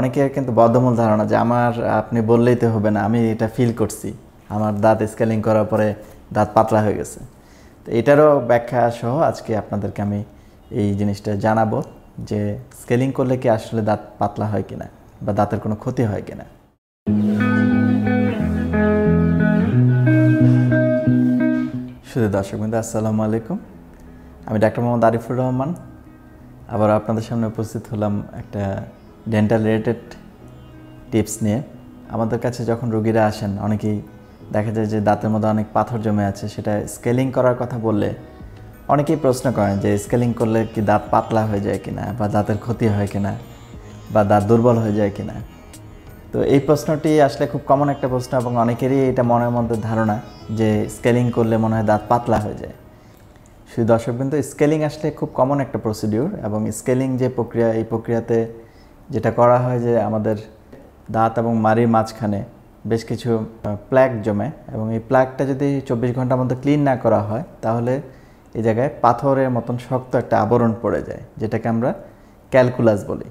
অনেকের কিন্তু বদ্ধমূল ধারণা যে আমার আপনি বললেই তো হবে না আমি এটা ফিল করছি আমার দাঁত স্কেলিং করার পরে দাঁত পাতলা হয়ে গেছে তো এটারও ব্যাখ্যা সহ আজকে আপনাদেরকে আমি এই জিনিসটা জানাবো যে স্কেলিং করলে কি আসলে দাঁত পাতলা হয় কিনা বা দাঁতের কোনো ক্ষতি হয় কিনা শুধু দর্শক বিন্দু আসসালামু আলাইকুম আমি ডাক্তার মোহাম্মদ আরিফুর রহমান আবার আপনাদের সামনে উপস্থিত হলাম একটা ডেন্টাল রিলেটেড টিপস নিয়ে আমাদের কাছে যখন রোগীরা আসেন অনেকেই দেখা যায় যে দাঁতের মধ্যে অনেক পাথর জমে আছে সেটা স্কেলিং করার কথা বললে অনেকেই প্রশ্ন করেন যে স্কেলিং করলে কি দাঁত পাতলা হয়ে যায় কিনা বা দাঁতের ক্ষতি হয় কিনা বা দাঁত দুর্বল হয়ে যায় কিনা তো এই প্রশ্নটি আসলে খুব কমন একটা প্রশ্ন এবং অনেকেরই এটা মনের মধ্যে ধারণা যে স্কেলিং করলে মনে হয় দাঁত পাতলা হয়ে যায় শুধু দর্শক কিন্তু স্কেলিং আসলে খুব কমন একটা প্রসিডিউর এবং স্কেলিং যে প্রক্রিয়া এই প্রক্রিয়াতে যেটা করা হয় যে আমাদের দাঁত এবং মাড়ির মাঝখানে বেশ কিছু প্ল্যাক জমে এবং এই প্ল্যাকটা যদি চব্বিশ ঘন্টার মধ্যে ক্লিন না করা হয় তাহলে এই জায়গায় পাথরের মতন শক্ত একটা আবরণ পড়ে যায় যেটাকে আমরা ক্যালকুলাস বলি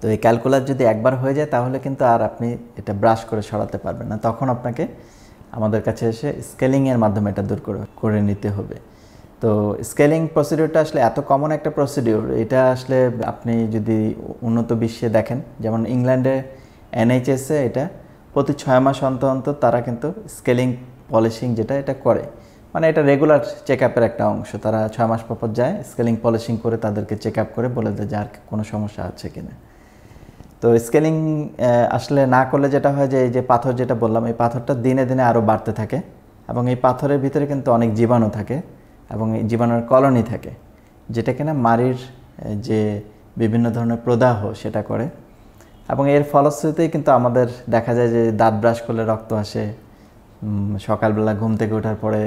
তো এই ক্যালকুলাস যদি একবার হয়ে যায় তাহলে কিন্তু আর আপনি এটা ব্রাশ করে সরাতে পারবেন না তখন আপনাকে আমাদের কাছে এসে স্কেলিংয়ের মাধ্যমে এটা দূর করে নিতে হবে তো স্কেলিং প্রসিডিওরটা আসলে এত কমন একটা প্রসিডিওর এটা আসলে আপনি যদি উন্নত বিশ্বে দেখেন যেমন ইংল্যান্ডে এনএইচএসে এটা প্রতি ছয় মাস অন্তর অন্তর তারা কিন্তু স্কেলিং পলিশিং যেটা এটা করে মানে এটা রেগুলার চেক আপের একটা অংশ তারা ছয় মাস পর যায় স্কেলিং পলিশিং করে তাদেরকে চেক আপ করে বলে দেয় যে আর কোনো সমস্যা আছে কিনা তো স্কেলিং আসলে না করলে যেটা হয় যে এই যে পাথর যেটা বললাম এই পাথরটা দিনে দিনে আরও বাড়তে থাকে এবং এই পাথরের ভিতরে কিন্তু অনেক জীবাণু থাকে এবং জীবাণুর কলোনি থাকে যেটা কিনা মারির যে বিভিন্ন ধরনের প্রদাহ সেটা করে এবং এর ফলশ্রুতিতে কিন্তু আমাদের দেখা যায় যে দাঁত ব্রাশ করলে রক্ত আসে সকালবেলা ঘুম থেকে ওঠার পরে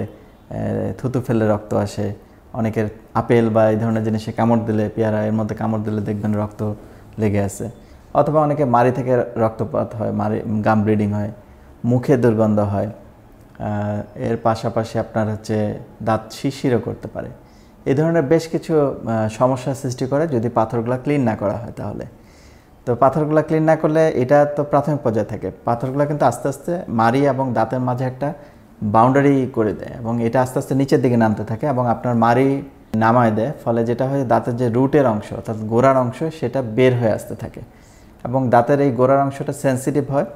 থুতু ফেললে রক্ত আসে অনেকের আপেল বা এই ধরনের জিনিসে কামড় দিলে পেয়ারা এর মধ্যে কামড় দিলে দেখবেন রক্ত লেগে আছে অথবা অনেকে মারি থেকে রক্তপাত হয় মারি গাম ব্লিডিং হয় মুখে দুর্গন্ধ হয় এর পাশাপাশি আপনার হচ্ছে দাঁত শিশিরও করতে পারে এ ধরনের বেশ কিছু সমস্যা সৃষ্টি করে যদি পাথরগুলো ক্লিন না করা হয় তাহলে তো পাথরগুলো ক্লিন না করলে এটা তো প্রাথমিক পর্যায়ে থাকে পাথরগুলো কিন্তু আস্তে আস্তে মারি এবং দাঁতের মাঝে একটা বাউন্ডারি করে দেয় এবং এটা আস্তে আস্তে নিচের দিকে নামতে থাকে এবং আপনার মারি নামায় দেয় ফলে যেটা হয় দাঁতের যে রুটের অংশ অর্থাৎ গোড়ার অংশ সেটা বের হয়ে আসতে থাকে এবং দাঁতের এই গোড়ার অংশটা সেন্সিটিভ হয়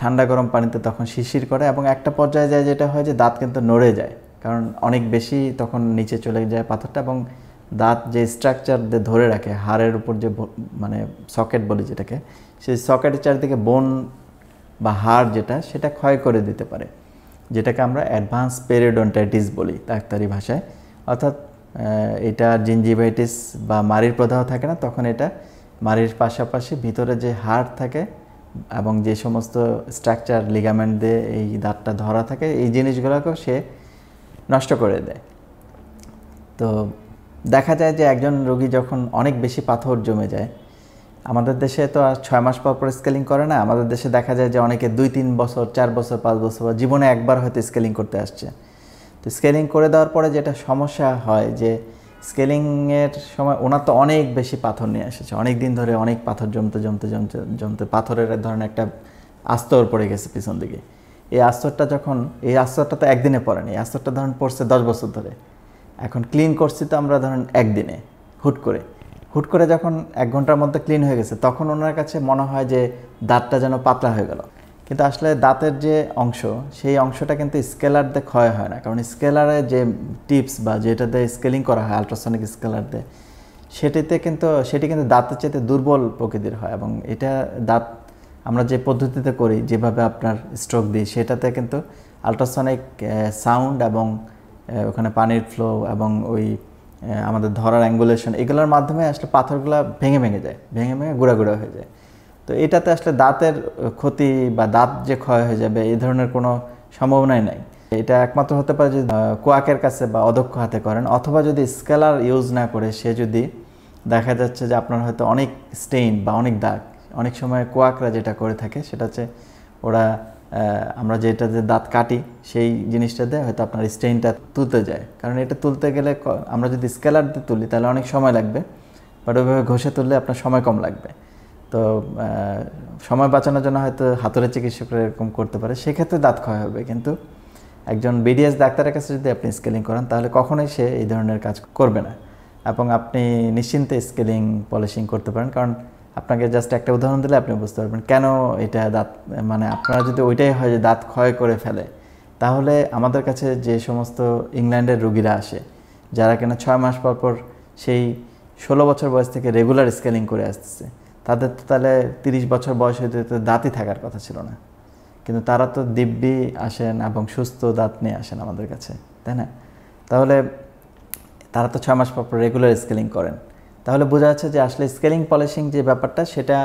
ঠান্ডা গরম পানিতে তখন শিশির করে এবং একটা পর্যায়ে যায় যেটা হয় যে দাঁত কিন্তু নড়ে যায় কারণ অনেক বেশি তখন নিচে চলে যায় পাথরটা এবং দাঁত যে স্ট্রাকচার ধরে রাখে হাড়ের উপর যে মানে সকেট বলি যেটাকে সেই সকেটের চারিদিকে বোন বা হাড় যেটা সেটা ক্ষয় করে দিতে পারে যেটাকে আমরা অ্যাডভান্স পেরিডন্টাইটিস বলি ডাক্তারি ভাষায় অর্থাৎ এটা জিঞ্জিভাইটিস বা মারির প্রদাহ থাকে না তখন এটা মারির পাশাপাশি ভিতরে যে হাড় থাকে এবং যে সমস্ত স্ট্রাকচার লিগামেন্ট দিয়ে এই দাঁতটা ধরা থাকে এই জিনিসগুলোকেও সে নষ্ট করে দেয় তো দেখা যায় যে একজন রোগী যখন অনেক বেশি পাথর জমে যায় আমাদের দেশে তো আর ছয় মাস পর পর স্কেলিং করে না আমাদের দেশে দেখা যায় যে অনেকে দুই তিন বছর চার বছর পাঁচ বছর বা জীবনে একবার হয়তো স্কেলিং করতে আসছে তো স্কেলিং করে দেওয়ার পরে যেটা সমস্যা হয় যে স্কেলিংয়ের সময় ওনার তো অনেক বেশি পাথর নিয়ে এসেছে অনেক দিন ধরে অনেক পাথর জমতে জমতে জমতে জমতে পাথরের ধরনের একটা আস্তর পড়ে গেছে পিছন দিকে এই আস্তরটা যখন এই আস্তরটা তো একদিনে পড়েনি এই আস্তরটা ধরেন পড়ছে দশ বছর ধরে এখন ক্লিন করছি তো আমরা ধরেন একদিনে হুট করে হুট করে যখন এক ঘন্টার মধ্যে ক্লিন হয়ে গেছে তখন ওনার কাছে মনে হয় যে দাঁতটা যেন পাতলা হয়ে গেল কিন্তু আসলে দাঁতের যে অংশ সেই অংশটা কিন্তু স্কেলার দিয়ে ক্ষয় হয় না কারণ স্কেলারে যে টিপস বা যেটা দিয়ে স্কেলিং করা হয় আলট্রাসনিক স্কেলার দিয়ে সেটিতে কিন্তু সেটি কিন্তু দাঁতের চাইতে দুর্বল প্রকৃতির হয় এবং এটা দাঁত আমরা যে পদ্ধতিতে করি যেভাবে আপনার স্ট্রোক দিই সেটাতে কিন্তু আলট্রাসনিক সাউন্ড এবং ওখানে পানির ফ্লো এবং ওই আমাদের ধরার অ্যাঙ্গুলেশন এগুলোর মাধ্যমে আসলে পাথরগুলো ভেঙে ভেঙে যায় ভেঙে ভেঙে গুঁড়া গুঁড়া হয়ে যায় তো এটাতে আসলে দাঁতের ক্ষতি বা দাঁত যে ক্ষয় হয়ে যাবে এই ধরনের কোনো সম্ভাবনাই নাই এটা একমাত্র হতে পারে যদি কোয়াকের কাছে বা অদক্ষ হাতে করেন অথবা যদি স্কেলার ইউজ না করে সে যদি দেখা যাচ্ছে যে আপনার হয়তো অনেক স্টেইন বা অনেক দাগ অনেক সময় কোয়াকরা যেটা করে থাকে সেটা হচ্ছে ওরা আমরা যেটা যে দাঁত কাটি সেই জিনিসটা হয়তো আপনার স্টেইনটা তুলতে যায় কারণ এটা তুলতে গেলে আমরা যদি স্কেলার দিয়ে তুলি তাহলে অনেক সময় লাগবে বাট ওইভাবে ঘষে তুললে আপনার সময় কম লাগবে তো সময় বাঁচানোর জন্য হয়তো হাতরের চিকিৎসকরা এরকম করতে পারে সেক্ষেত্রে দাঁত ক্ষয় হবে কিন্তু একজন বিডিএস ডাক্তারের কাছে যদি আপনি স্কেলিং করান তাহলে কখনোই সে এই ধরনের কাজ করবে না এবং আপনি নিশ্চিন্তে স্কেলিং পলিশিং করতে পারেন কারণ আপনাকে জাস্ট একটা উদাহরণ দিলে আপনি বুঝতে পারবেন কেন এটা দাঁত মানে আপনারা যদি ওইটাই হয় যে দাঁত ক্ষয় করে ফেলে তাহলে আমাদের কাছে যে সমস্ত ইংল্যান্ডের রুগীরা আসে যারা কিনা ছয় মাস পর পর সেই ষোলো বছর বয়স থেকে রেগুলার স্কেলিং করে আসতেছে তাদের তো তাহলে তিরিশ বছর বয়স হইতে তো দাঁতই থাকার কথা ছিল না কিন্তু তারা তো দিব্যি আসেন এবং সুস্থ দাঁত নিয়ে আসেন আমাদের কাছে তাই না তাহলে তারা তো ছয় মাস পর রেগুলার স্কেলিং করেন তাহলে বোঝা যাচ্ছে যে আসলে স্কেলিং পলিশিং যে ব্যাপারটা সেটা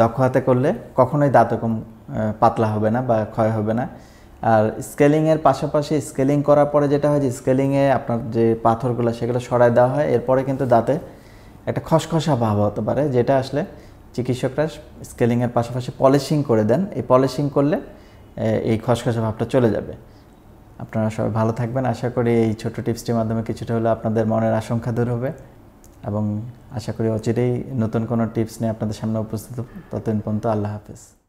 দক্ষ হাতে করলে কখনোই দাঁত কম পাতলা হবে না বা ক্ষয় হবে না আর স্কেলিংয়ের পাশাপাশি স্কেলিং করার পরে যেটা হয় যে স্কেলিংয়ে আপনার যে পাথরগুলো সেগুলো সরায় দেওয়া হয় এরপরে কিন্তু দাঁতে একটা খসখসা ভাব হতে পারে যেটা আসলে চিকিৎসকরা স্কেলিংয়ের পাশাপাশি পলিশিং করে দেন এই পলিশিং করলে এই খসখসা ভাবটা চলে যাবে আপনারা সবাই ভালো থাকবেন আশা করি এই ছোট টিপসটির মাধ্যমে কিছুটা হলে আপনাদের মনের আশঙ্কা দূর হবে এবং আশা করি অচিরেই নতুন কোনো টিপস নিয়ে আপনাদের সামনে উপস্থিত ততদিন পর্যন্ত আল্লাহ হাফেজ